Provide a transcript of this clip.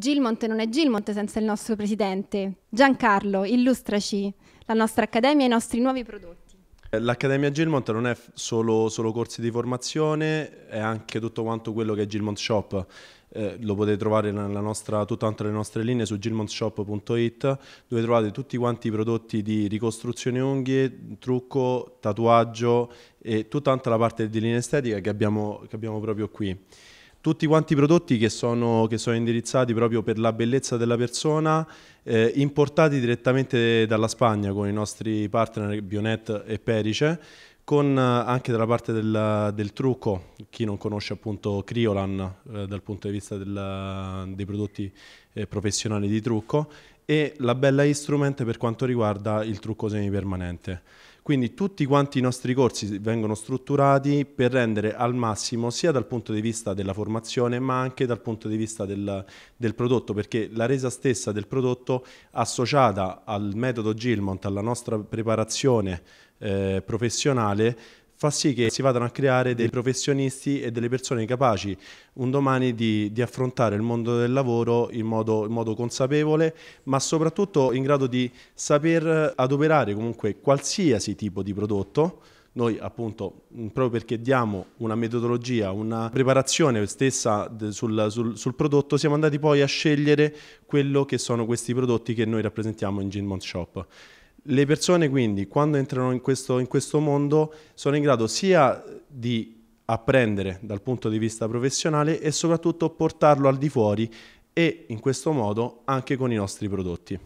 Gilmont non è Gilmont senza il nostro presidente. Giancarlo, illustraci la nostra accademia e i nostri nuovi prodotti. L'Accademia Gilmont non è solo, solo, corsi di formazione, è anche tutto quanto quello che è Gilmont Shop. Eh, lo potete trovare nella nostra, tutte le nostre linee su gilmontshop.it dove trovate tutti quanti i prodotti di ricostruzione unghie, trucco, tatuaggio e tutta la parte di linea estetica che abbiamo, che abbiamo proprio qui tutti quanti prodotti che sono, che sono, indirizzati proprio per la bellezza della persona, eh, importati direttamente dalla Spagna con i nostri partner Bionet e Perice, con eh, anche dalla parte del, del, trucco, chi non conosce appunto Criolan eh, dal punto di vista del, dei prodotti eh, professionali di trucco e la bella instrument per quanto riguarda il trucco semipermanente. Quindi tutti quanti i nostri corsi vengono strutturati per rendere al massimo sia dal punto di vista della formazione ma anche dal punto di vista del, del prodotto perché la resa stessa del prodotto associata al metodo Gilmont, alla nostra preparazione eh, professionale fa sì che si vadano a creare dei professionisti e delle persone capaci un domani di, di affrontare il mondo del lavoro in modo, in modo, consapevole, ma soprattutto in grado di saper adoperare comunque qualsiasi tipo di prodotto. Noi appunto, mm, proprio perché diamo una metodologia, una preparazione stessa sul, sul, sul prodotto, siamo andati poi a scegliere quello che sono questi prodotti che noi rappresentiamo in Gin Shop. Le persone quindi quando entrano in questo, in questo mondo sono in grado sia di apprendere dal punto di vista professionale e soprattutto portarlo al di fuori e in questo modo anche con i nostri prodotti.